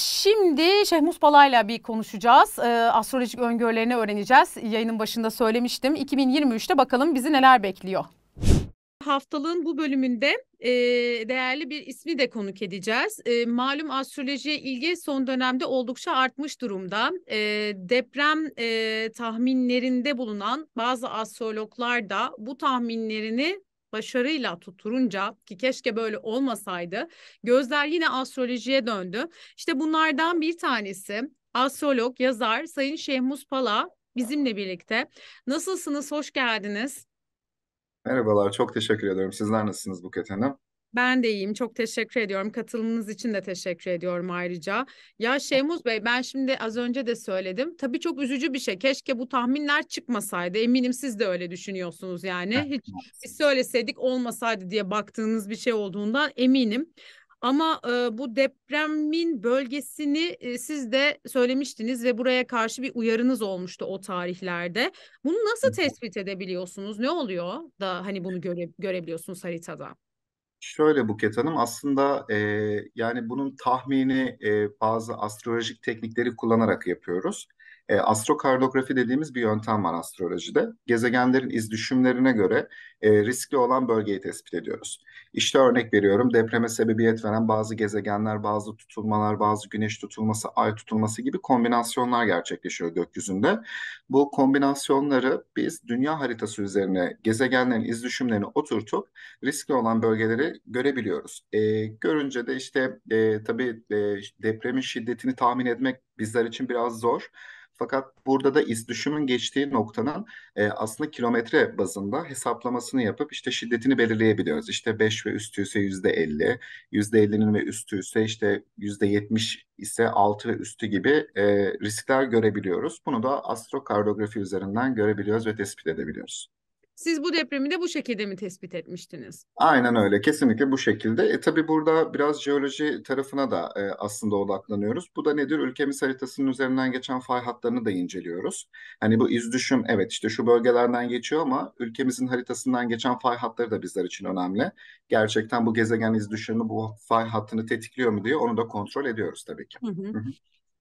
Şimdi Şehmus Bala'yla bir konuşacağız. Ee, astrolojik öngörülerini öğreneceğiz. Yayının başında söylemiştim. 2023'te bakalım bizi neler bekliyor. Haftalığın bu bölümünde e, değerli bir ismi de konuk edeceğiz. E, malum astrolojiye ilgi son dönemde oldukça artmış durumda. E, deprem e, tahminlerinde bulunan bazı astrologlar da bu tahminlerini başarıyla tuturunca ki keşke böyle olmasaydı gözler yine astrolojiye döndü. İşte bunlardan bir tanesi astrolog, yazar Sayın Şehmus Pala bizimle birlikte. Nasılsınız? Hoş geldiniz. Merhabalar, çok teşekkür ederim. Sizler nasılsınız Buket Hanım? Ben de iyiyim. Çok teşekkür ediyorum. Katılımınız için de teşekkür ediyorum ayrıca. Ya Şemuz Bey ben şimdi az önce de söyledim. Tabii çok üzücü bir şey. Keşke bu tahminler çıkmasaydı. Eminim siz de öyle düşünüyorsunuz yani. Hiç biz söyleseydik olmasaydı diye baktığınız bir şey olduğundan eminim. Ama e, bu depremin bölgesini e, siz de söylemiştiniz ve buraya karşı bir uyarınız olmuştu o tarihlerde. Bunu nasıl tespit edebiliyorsunuz? Ne oluyor da hani bunu göre, görebiliyorsunuz haritada? Şöyle Buket Hanım aslında e, yani bunun tahmini e, bazı astrolojik teknikleri kullanarak yapıyoruz. E, astrokardografi dediğimiz bir yöntem var astrolojide. Gezegenlerin iz düşümlerine göre e, riskli olan bölgeyi tespit ediyoruz. İşte örnek veriyorum depreme sebebiyet veren bazı gezegenler, bazı tutulmalar, bazı güneş tutulması, ay tutulması gibi kombinasyonlar gerçekleşiyor gökyüzünde. Bu kombinasyonları biz dünya haritası üzerine gezegenlerin iz düşümlerini oturtup riskli olan bölgeleri görebiliyoruz. E, görünce de işte e, tabii e, depremin şiddetini tahmin etmek bizler için biraz zor. Fakat burada da iz düşümün geçtiği noktanın e, aslında kilometre bazında hesaplamasını yapıp işte şiddetini belirleyebiliyoruz. İşte 5 ve üstü ise %50, %50'nin ve üstü ise işte %70 ise 6 ve üstü gibi e, riskler görebiliyoruz. Bunu da astrokardografi üzerinden görebiliyoruz ve tespit edebiliyoruz. Siz bu depremi de bu şekilde mi tespit etmiştiniz? Aynen öyle, kesinlikle bu şekilde. E, tabii burada biraz jeoloji tarafına da e, aslında odaklanıyoruz. Bu da nedir? Ülkemiz haritasının üzerinden geçen fay hatlarını da inceliyoruz. Hani bu iz düşüm, evet işte şu bölgelerden geçiyor ama ülkemizin haritasından geçen fay hatları da bizler için önemli. Gerçekten bu gezegen iz düşümü bu fay hattını tetikliyor mu diye onu da kontrol ediyoruz tabii ki. Hı hı.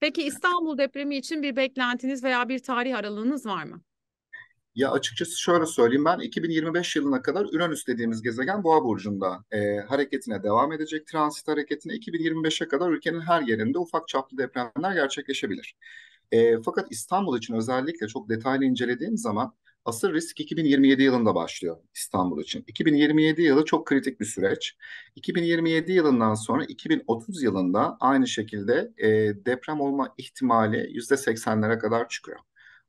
Peki İstanbul depremi için bir beklentiniz veya bir tarih aralığınız var mı? Ya açıkçası şöyle söyleyeyim ben 2025 yılına kadar Uranüs dediğimiz gezegen Boğa burcunda e, hareketine devam edecek. Transit hareketine 2025'e kadar ülkenin her yerinde ufak çaplı depremler gerçekleşebilir. E, fakat İstanbul için özellikle çok detaylı incelediğim zaman asıl risk 2027 yılında başlıyor İstanbul için. 2027 yılı çok kritik bir süreç. 2027 yılından sonra 2030 yılında aynı şekilde e, deprem olma ihtimali %80'lere kadar çıkıyor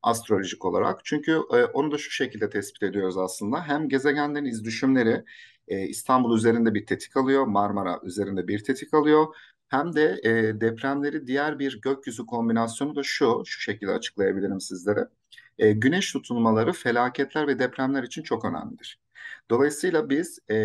astrolojik olarak. Çünkü e, onu da şu şekilde tespit ediyoruz aslında. Hem gezegenlerin iz düşümleri e, İstanbul üzerinde bir tetik alıyor, Marmara üzerinde bir tetik alıyor. Hem de e, depremleri diğer bir gökyüzü kombinasyonu da şu, şu şekilde açıklayabilirim sizlere. E, güneş tutulmaları felaketler ve depremler için çok önemlidir. Dolayısıyla biz e,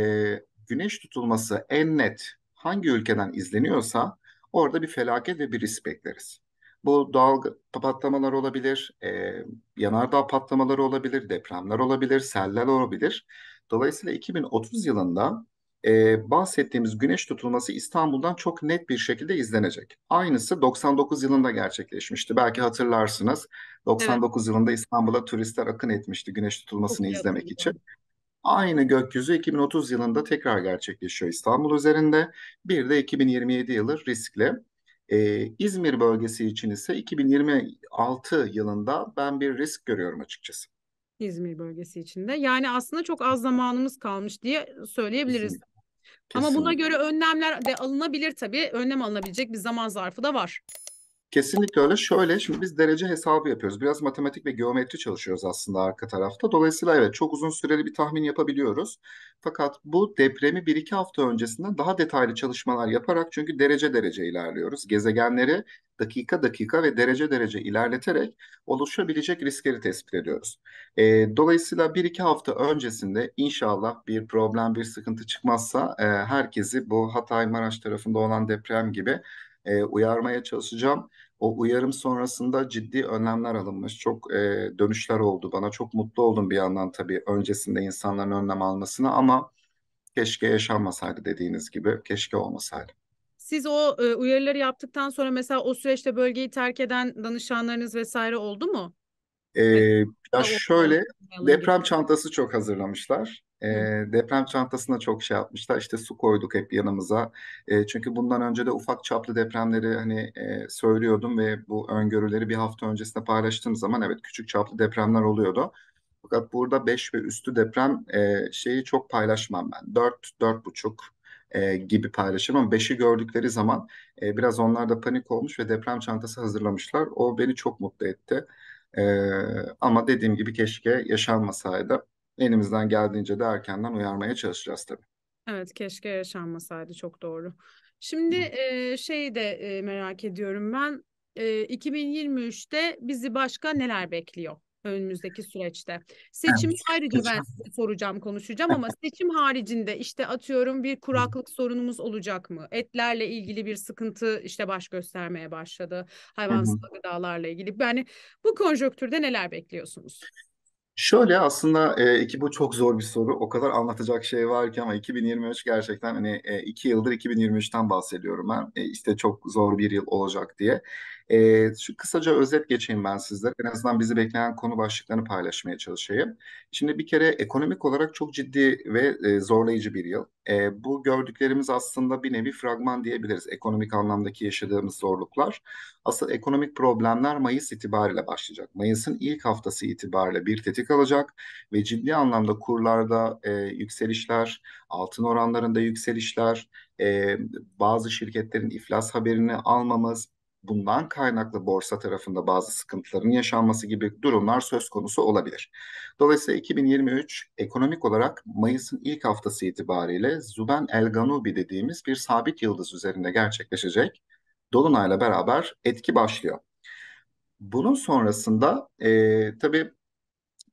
güneş tutulması en net hangi ülkeden izleniyorsa orada bir felaket ve bir risk bekleriz. Bu doğal patlamalar olabilir, e, yanardağ patlamaları olabilir, depremler olabilir, seller olabilir. Dolayısıyla 2030 yılında e, bahsettiğimiz güneş tutulması İstanbul'dan çok net bir şekilde izlenecek. Aynısı 99 yılında gerçekleşmişti. Belki hatırlarsınız. 99 evet. yılında İstanbul'a turistler akın etmişti güneş tutulmasını çok izlemek yapayım. için. Aynı gökyüzü 2030 yılında tekrar gerçekleşiyor İstanbul üzerinde. Bir de 2027 yılı riskli. Ee, İzmir bölgesi için ise 2026 yılında ben bir risk görüyorum açıkçası. İzmir bölgesi içinde. Yani aslında çok az zamanımız kalmış diye söyleyebiliriz. Kesinlikle. Ama buna göre önlemler de alınabilir tabii. Önlem alınabilecek bir zaman zarfı da var. Kesinlikle öyle. Şöyle şimdi biz derece hesabı yapıyoruz. Biraz matematik ve geometri çalışıyoruz aslında arka tarafta. Dolayısıyla evet çok uzun süreli bir tahmin yapabiliyoruz. Fakat bu depremi bir iki hafta öncesinden daha detaylı çalışmalar yaparak çünkü derece derece ilerliyoruz. Gezegenleri dakika dakika ve derece derece ilerleterek oluşabilecek riskleri tespit ediyoruz. E, dolayısıyla bir iki hafta öncesinde inşallah bir problem, bir sıkıntı çıkmazsa e, herkesi bu Hatay Maraş tarafında olan deprem gibi e, uyarmaya çalışacağım. O uyarım sonrasında ciddi önlemler alınmış. Çok e, dönüşler oldu. Bana çok mutlu oldum bir yandan tabii öncesinde insanların önlem almasına ama keşke yaşanmasaydı dediğiniz gibi. Keşke olmasaydı. Siz o e, uyarıları yaptıktan sonra mesela o süreçte bölgeyi terk eden danışanlarınız vesaire oldu mu? Ee, ya şöyle deprem çantası çok hazırlamışlar. E, deprem çantasına çok şey yapmışlar. İşte su koyduk hep yanımıza. E, çünkü bundan önce de ufak çaplı depremleri hani e, söylüyordum ve bu öngörüleri bir hafta öncesinde paylaştığım zaman evet küçük çaplı depremler oluyordu. Fakat burada 5 ve üstü deprem e, şeyi çok paylaşmam ben. 4, 4,5 e, gibi paylaşırım ama 5'i gördükleri zaman e, biraz onlar da panik olmuş ve deprem çantası hazırlamışlar. O beni çok mutlu etti. E, ama dediğim gibi keşke yaşanmasaydı elimizden geldiğince de erkenden uyarmaya çalışacağız tabii. Evet keşke yaşanmasaydı çok doğru. Şimdi e, şeyi de e, merak ediyorum ben. E, 2023'te bizi başka neler bekliyor önümüzdeki süreçte? Seçim evet, ayrıca seçim. ben size soracağım, konuşacağım ama seçim haricinde işte atıyorum bir kuraklık sorunumuz olacak mı? Etlerle ilgili bir sıkıntı işte baş göstermeye başladı. Hayvansal gıdalarla ilgili. Yani bu konjöktürde neler bekliyorsunuz? Şöyle aslında e, iki bu çok zor bir soru. O kadar anlatacak şey var ki ama 2023 gerçekten hani e, iki yıldır 2023'ten bahsediyorum ben. E, işte çok zor bir yıl olacak diye. E, şu kısaca özet geçeyim ben sizlere. En azından bizi bekleyen konu başlıklarını paylaşmaya çalışayım. Şimdi bir kere ekonomik olarak çok ciddi ve e, zorlayıcı bir yıl. E, bu gördüklerimiz aslında bir nevi fragman diyebiliriz. Ekonomik anlamdaki yaşadığımız zorluklar. Asıl ekonomik problemler Mayıs itibariyle başlayacak. Mayıs'ın ilk haftası itibariyle bir tetik alacak ve ciddi anlamda kurlarda e, yükselişler, altın oranlarında yükselişler, e, bazı şirketlerin iflas haberini almamız, bundan kaynaklı borsa tarafında bazı sıkıntıların yaşanması gibi durumlar söz konusu olabilir. Dolayısıyla 2023 ekonomik olarak Mayıs'ın ilk haftası itibariyle Zuben El Ganubi dediğimiz bir sabit yıldız üzerinde gerçekleşecek. Dolunay'la beraber etki başlıyor. Bunun sonrasında e, tabii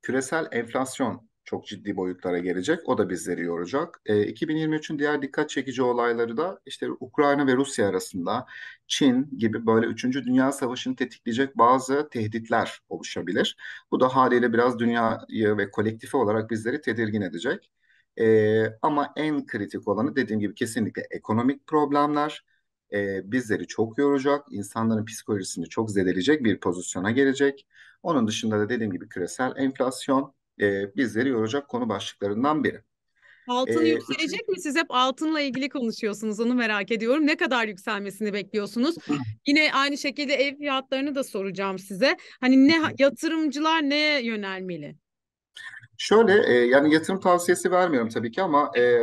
küresel enflasyon çok ciddi boyutlara gelecek. O da bizleri yoracak. E, 2023'ün diğer dikkat çekici olayları da işte Ukrayna ve Rusya arasında Çin gibi böyle 3. Dünya Savaşı'nı tetikleyecek bazı tehditler oluşabilir. Bu da haliyle biraz dünyayı ve kolektifi olarak bizleri tedirgin edecek. E, ama en kritik olanı dediğim gibi kesinlikle ekonomik problemler e, bizleri çok yoracak, insanların psikolojisini çok zedeleyecek bir pozisyona gelecek. Onun dışında da dediğim gibi küresel enflasyon e, bizleri yoracak konu başlıklarından biri. Altın ee, yükselecek üç... mi? Siz hep altınla ilgili konuşuyorsunuz. Onu merak ediyorum. Ne kadar yükselmesini bekliyorsunuz? Yine aynı şekilde ev fiyatlarını da soracağım size. Hani ne yatırımcılar neye yönelmeli? Şöyle e, yani yatırım tavsiyesi vermiyorum tabii ki ama e,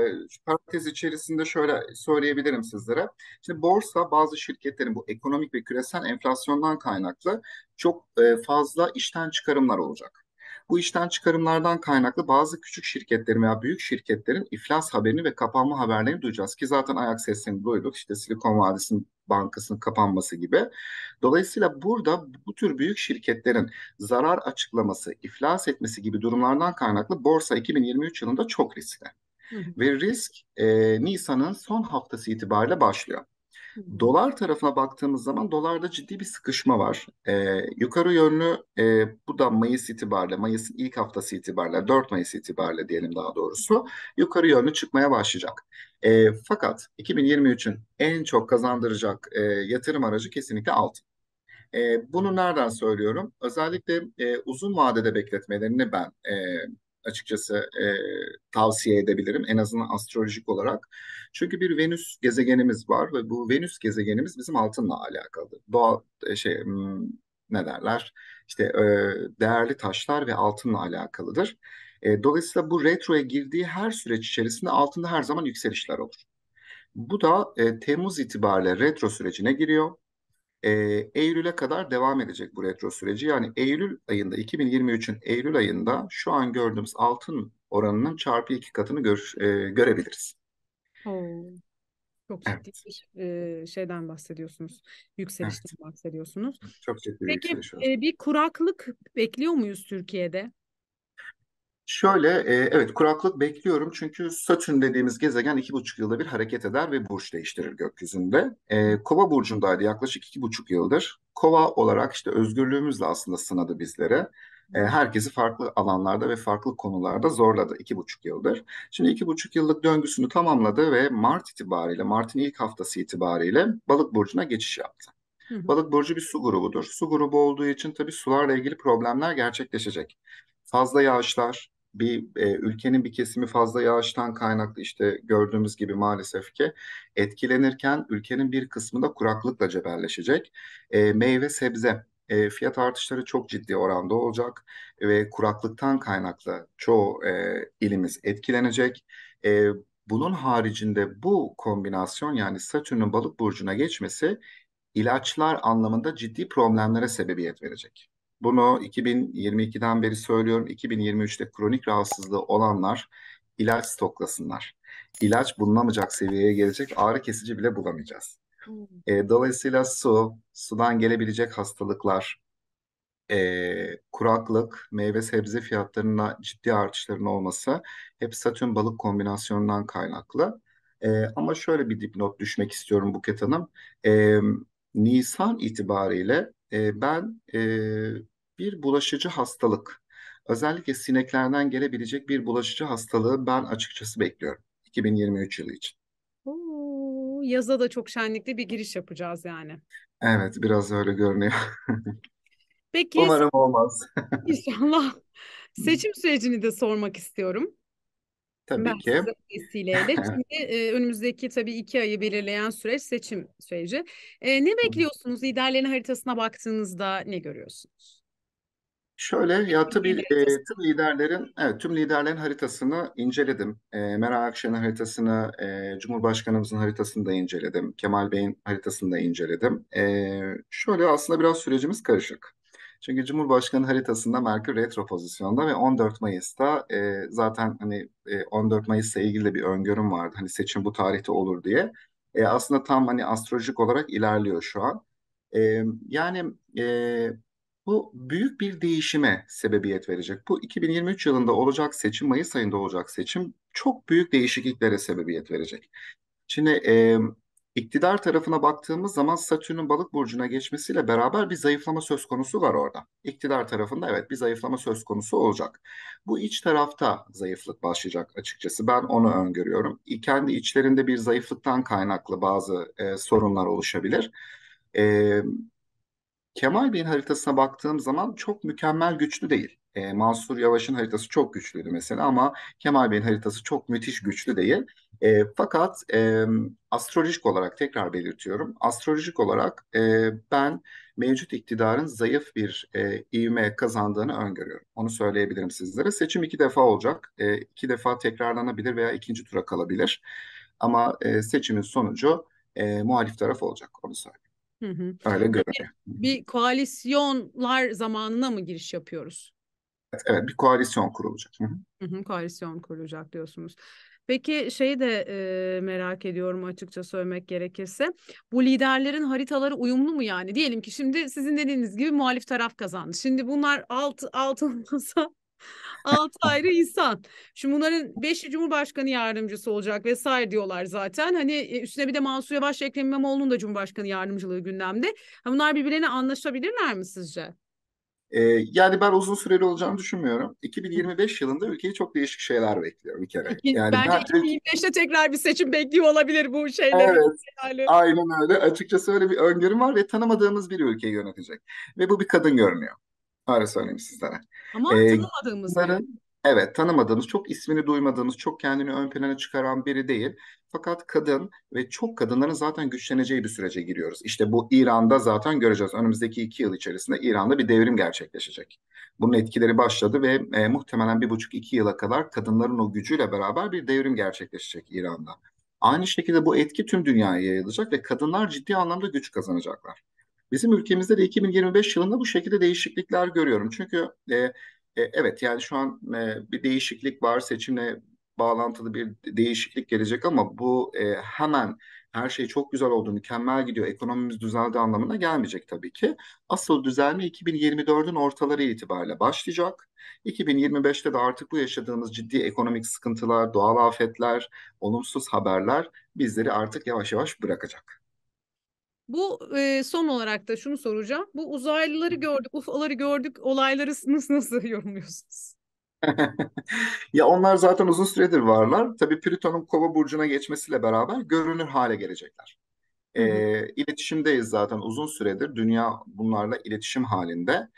parantez içerisinde şöyle söyleyebilirim sizlere. Şimdi borsa bazı şirketlerin bu ekonomik ve küresel enflasyondan kaynaklı çok e, fazla işten çıkarımlar olacak. Bu işten çıkarımlardan kaynaklı bazı küçük şirketlerin veya büyük şirketlerin iflas haberini ve kapanma haberlerini duyacağız ki zaten ayak seslerini duyduk. İşte Silikon Vadisi'nin bankasının kapanması gibi. Dolayısıyla burada bu tür büyük şirketlerin zarar açıklaması, iflas etmesi gibi durumlardan kaynaklı borsa 2023 yılında çok riskli. Ve risk e, Nisan'ın son haftası itibariyle başlıyor. Dolar tarafına baktığımız zaman dolarda ciddi bir sıkışma var. E, yukarı yönlü e, bu da Mayıs itibariyle, Mayıs'ın ilk haftası itibariyle, 4 Mayıs itibariyle diyelim daha doğrusu yukarı yönlü çıkmaya başlayacak. E, fakat 2023'ün en çok kazandıracak e, yatırım aracı kesinlikle altın. E, ee, bunu nereden söylüyorum? Özellikle e, uzun vadede bekletmelerini ben e, açıkçası e, tavsiye edebilirim. En azından astrolojik olarak. Çünkü bir Venüs gezegenimiz var ve bu Venüs gezegenimiz bizim altınla alakalı. Doğal e, şey hmm, ne derler? İşte e, değerli taşlar ve altınla alakalıdır. E, dolayısıyla bu retroya girdiği her süreç içerisinde altında her zaman yükselişler olur. Bu da e, Temmuz itibariyle retro sürecine giriyor e, Eylül'e kadar devam edecek bu retro süreci. Yani Eylül ayında 2023'ün Eylül ayında şu an gördüğümüz altın oranının çarpı iki katını gör, e, görebiliriz. Hmm. Çok ciddi evet. bir e, şeyden bahsediyorsunuz. Yükselişten evet. bahsediyorsunuz. Çok ciddi Peki, yükseliş var. E, bir kuraklık bekliyor muyuz Türkiye'de? Şöyle, e, evet kuraklık bekliyorum çünkü Satürn dediğimiz gezegen iki buçuk yılda bir hareket eder ve burç değiştirir gökyüzünde. E, Kova burcundaydı yaklaşık iki buçuk yıldır. Kova olarak işte özgürlüğümüzle aslında sınadı bizlere. E, herkesi farklı alanlarda ve farklı konularda zorladı iki buçuk yıldır. Şimdi iki buçuk yıllık döngüsünü tamamladı ve Mart itibariyle, Mart'ın ilk haftası itibariyle Balık burcuna geçiş yaptı. Hı hı. Balık burcu bir su grubudur. Su grubu olduğu için tabii sularla ilgili problemler gerçekleşecek. Fazla yağışlar, bir e, ülkenin bir kesimi fazla yağıştan kaynaklı işte gördüğümüz gibi maalesef ki etkilenirken ülkenin bir kısmı da kuraklıkla cebelleşecek. E, meyve sebze e, fiyat artışları çok ciddi oranda olacak ve kuraklıktan kaynaklı çoğu e, ilimiz etkilenecek. E, bunun haricinde bu kombinasyon yani Satürn'ün balık burcuna geçmesi ilaçlar anlamında ciddi problemlere sebebiyet verecek. Bunu 2022'den beri söylüyorum. 2023'te kronik rahatsızlığı olanlar ilaç stoklasınlar. İlaç bulunamayacak seviyeye gelecek. Ağrı kesici bile bulamayacağız. Hmm. E, dolayısıyla su, sudan gelebilecek hastalıklar, e, kuraklık, meyve sebze fiyatlarına ciddi artışların olması hep satürn balık kombinasyonundan kaynaklı. E, ama şöyle bir dipnot düşmek istiyorum Buket Hanım. E, Nisan itibariyle e, ben e, bir bulaşıcı hastalık, özellikle sineklerden gelebilecek bir bulaşıcı hastalığı ben açıkçası bekliyorum 2023 yılı için. Oo, yaza da çok şenlikli bir giriş yapacağız yani. Evet, biraz öyle görünüyor. Peki. Umarım olmaz. İnşallah. Seçim sürecini de sormak istiyorum. Tabii ben ki. vesileyle. Şimdi e, önümüzdeki tabii iki ayı belirleyen süreç seçim süreci. E, ne bekliyorsunuz? Liderlerin haritasına baktığınızda ne görüyorsunuz? Şöyle ya tabii e, tüm liderlerin evet, tüm liderlerin haritasını inceledim. E, Meral Akşener haritasını, e, Cumhurbaşkanımızın haritasını da inceledim. Kemal Bey'in haritasını da inceledim. E, şöyle aslında biraz sürecimiz karışık. Çünkü Cumhurbaşkanı haritasında Merkür retro pozisyonda ve 14 Mayıs'ta e, zaten hani e, 14 Mayıs'la ilgili de bir öngörüm vardı. Hani seçim bu tarihte olur diye. E, aslında tam hani astrolojik olarak ilerliyor şu an. E, yani e, bu büyük bir değişime sebebiyet verecek. Bu 2023 yılında olacak seçim, Mayıs ayında olacak seçim çok büyük değişikliklere sebebiyet verecek. Şimdi e, İktidar tarafına baktığımız zaman Satürn'ün balık burcuna geçmesiyle beraber bir zayıflama söz konusu var orada. İktidar tarafında evet bir zayıflama söz konusu olacak. Bu iç tarafta zayıflık başlayacak açıkçası. Ben onu öngörüyorum. Kendi içlerinde bir zayıflıktan kaynaklı bazı e, sorunlar oluşabilir. E, Kemal Bey'in haritasına baktığım zaman çok mükemmel güçlü değil. E, Mansur Yavaş'ın haritası çok güçlüydü mesela ama Kemal Bey'in haritası çok müthiş güçlü değil. E, fakat e, astrolojik olarak tekrar belirtiyorum. Astrolojik olarak e, ben mevcut iktidarın zayıf bir e, ivme kazandığını öngörüyorum. Onu söyleyebilirim sizlere. Seçim iki defa olacak. E, iki defa tekrarlanabilir veya ikinci tura kalabilir. Ama e, seçimin sonucu e, muhalif taraf olacak. Onu söyleyeyim. Hı hı. Öyle görünüyor. Bir koalisyonlar zamanına mı giriş yapıyoruz? evet bir koalisyon kurulacak. Hı hı. koalisyon kurulacak diyorsunuz. Peki şeyi de e, merak ediyorum açıkça söylemek gerekirse. Bu liderlerin haritaları uyumlu mu yani? Diyelim ki şimdi sizin dediğiniz gibi muhalif taraf kazandı. Şimdi bunlar alt altın masa altı ayrı insan. Şimdi bunların beşi Cumhurbaşkanı yardımcısı olacak vesaire diyorlar zaten. Hani e, üstüne bir de Mansur Yavaş Ekrem İmamoğlu'nun da Cumhurbaşkanı yardımcılığı gündemde. Hani bunlar birbirlerine anlaşabilirler mi sizce? Ee, yani ben uzun süreli olacağını düşünmüyorum. 2025 yılında ülkeyi çok değişik şeyler bekliyor bir kere. Yani Bence ben... 2025'te tekrar bir seçim bekliyor olabilir bu şeyler. Evet, aynen öyle. Açıkçası öyle bir öngörüm var ve tanımadığımız bir ülkeyi yönetecek. Ve bu bir kadın görünüyor. Öyle söyleyeyim sizlere. Ama ee, tanımadığımız bunların, Evet, tanımadığımız, çok ismini duymadığımız, çok kendini ön plana çıkaran biri değil. Fakat kadın ve çok kadınların zaten güçleneceği bir sürece giriyoruz. İşte bu İran'da zaten göreceğiz. Önümüzdeki iki yıl içerisinde İran'da bir devrim gerçekleşecek. Bunun etkileri başladı ve e, muhtemelen bir buçuk iki yıla kadar kadınların o gücüyle beraber bir devrim gerçekleşecek İran'da. Aynı şekilde bu etki tüm dünyaya yayılacak ve kadınlar ciddi anlamda güç kazanacaklar. Bizim ülkemizde de 2025 yılında bu şekilde değişiklikler görüyorum. Çünkü e, e, evet yani şu an e, bir değişiklik var seçimle bağlantılı bir değişiklik gelecek ama bu e, hemen her şey çok güzel oldu, mükemmel gidiyor, ekonomimiz düzeldi anlamına gelmeyecek tabii ki. Asıl düzelme 2024'ün ortaları itibariyle başlayacak. 2025'te de artık bu yaşadığımız ciddi ekonomik sıkıntılar, doğal afetler, olumsuz haberler bizleri artık yavaş yavaş bırakacak. Bu e, son olarak da şunu soracağım. Bu uzaylıları gördük, UFO'ları gördük, olayları nasıl, nasıl yorumluyorsunuz? ya onlar zaten uzun süredir varlar. Tabii Plüton'un kova burcuna geçmesiyle beraber görünür hale gelecekler. Hı E, iletişimdeyiz zaten uzun süredir. Dünya bunlarla iletişim halinde.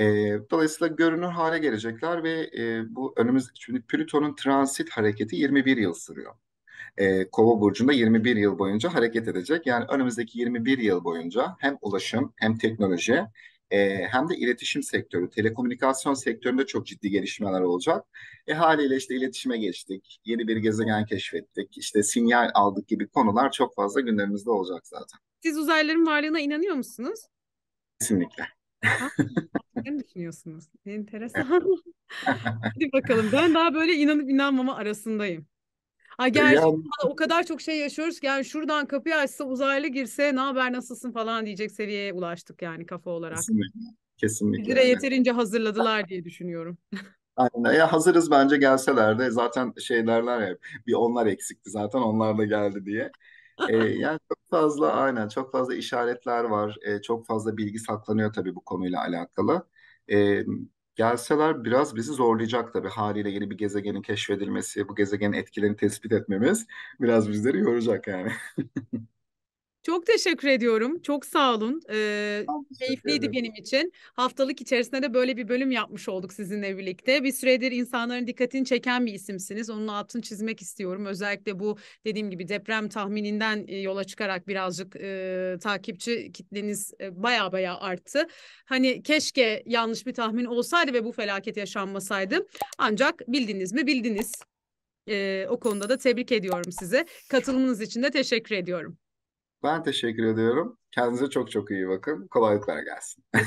E, dolayısıyla görünür hale gelecekler ve e, bu önümüz şimdi Plüton'un transit hareketi 21 yıl sürüyor e, Kova burcunda 21 yıl boyunca hareket edecek. Yani önümüzdeki 21 yıl boyunca hem ulaşım hem teknoloji e, hem de iletişim sektörü, telekomünikasyon sektöründe çok ciddi gelişmeler olacak. E haliyle işte iletişime geçtik, yeni bir gezegen keşfettik, işte sinyal aldık gibi konular çok fazla gündemimizde olacak zaten. Siz uzaylıların varlığına inanıyor musunuz? Kesinlikle. Ne düşünüyorsunuz? Enteresan. Hadi bakalım. Ben daha böyle inanıp inanmama arasındayım. Ha e, gerçekten yani... o kadar çok şey yaşıyoruz ki yani şuradan kapıyı açsa uzaylı girse ne haber nasılsın falan diyecek seviyeye ulaştık yani kafa olarak. Kesinlikle. Kesinlikle. Bizlere yani. yeterince hazırladılar diye düşünüyorum. Aynen. Ya hazırız bence gelseler de zaten şey derler hep bir onlar eksikti zaten onlar da geldi diye. Ee, yani çok fazla aynen çok fazla işaretler var. Ee, çok fazla bilgi saklanıyor tabii bu konuyla alakalı. Ee, gelseler biraz bizi zorlayacak tabii. Haliyle yeni bir gezegenin keşfedilmesi, bu gezegenin etkilerini tespit etmemiz biraz bizleri yoracak yani. Çok teşekkür ediyorum. Çok sağ olun. Ee, keyifliydi benim için. Haftalık içerisinde de böyle bir bölüm yapmış olduk sizinle birlikte. Bir süredir insanların dikkatini çeken bir isimsiniz. Onun altını çizmek istiyorum. Özellikle bu dediğim gibi deprem tahmininden yola çıkarak birazcık e, takipçi kitleniz e, baya baya arttı. Hani keşke yanlış bir tahmin olsaydı ve bu felaket yaşanmasaydı. Ancak bildiniz mi bildiniz. Ee, o konuda da tebrik ediyorum size. Katılımınız için de teşekkür ediyorum. Ben teşekkür ediyorum. Kendinize çok çok iyi bakın. Kolaylıklar gelsin.